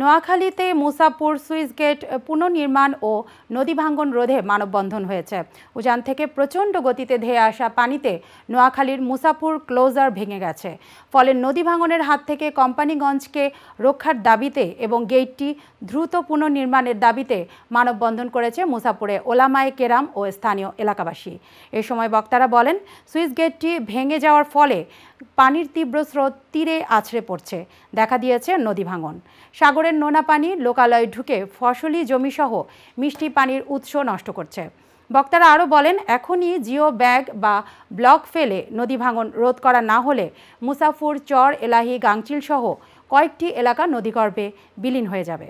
নোয়াখালীতে Musapur Swiss gate পুনর্নির্মাণ ও নদী ভাঙ্গন রোধে মানববন্ধন হয়েছে উজান থেকে প্রচণ্ড গতিতে ধেয়ে আসা পানিতে নোয়াখালীর মুসাপুর ক্লোজার ভেঙে গেছে ফলে নদী ভাঙনের হাত থেকে কোম্পানিগঞ্জকে রক্ষার দাবিতে এবং গেটটি দ্রুত পুনর্নির্মাণের দাবিতে মানববন্ধন করেছে মুসাপুরে ওলামায়ে কেরাম ও স্থানীয় এলাকাবাসী এ সময় বক্তারা বলেন সুইস গেটটি ভেঙে যাওয়ার ফলে পানির তীব্র স্রোত তীরে আছড়ে পড়ছে দেখা দিয়েছে নদী ভাঙন সাগরের নোনা পানি লোকালয়ে ঢুকে ফসলি জমিসহ মিষ্টি পানির উৎস নষ্ট করছে বক্তারা আরও বলেন এখনই জিও ব্যাগ বা ব্লক ফেলে নদী ভাঙন রোধ করা না হলে মুসাফুর চর এলাহি গাংচিল সহ কয়েকটি এলাকা নদীগর্ভে বিলীন হয়ে যাবে